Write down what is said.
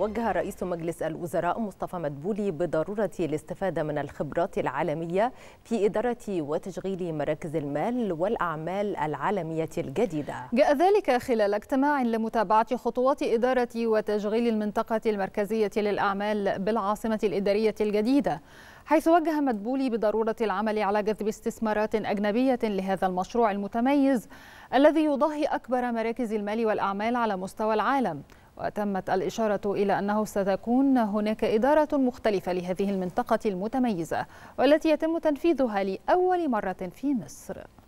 وجه رئيس مجلس الوزراء مصطفى مدبولي بضرورة الاستفادة من الخبرات العالمية في إدارة وتشغيل مراكز المال والأعمال العالمية الجديدة جاء ذلك خلال اجتماع لمتابعة خطوات إدارة وتشغيل المنطقة المركزية للأعمال بالعاصمة الإدارية الجديدة حيث وجه مدبولي بضرورة العمل على جذب استثمارات أجنبية لهذا المشروع المتميز الذي يضاهي أكبر مراكز المال والأعمال على مستوى العالم وتمت الإشارة إلى أنه ستكون هناك إدارة مختلفة لهذه المنطقة المتميزة والتي يتم تنفيذها لأول مرة في مصر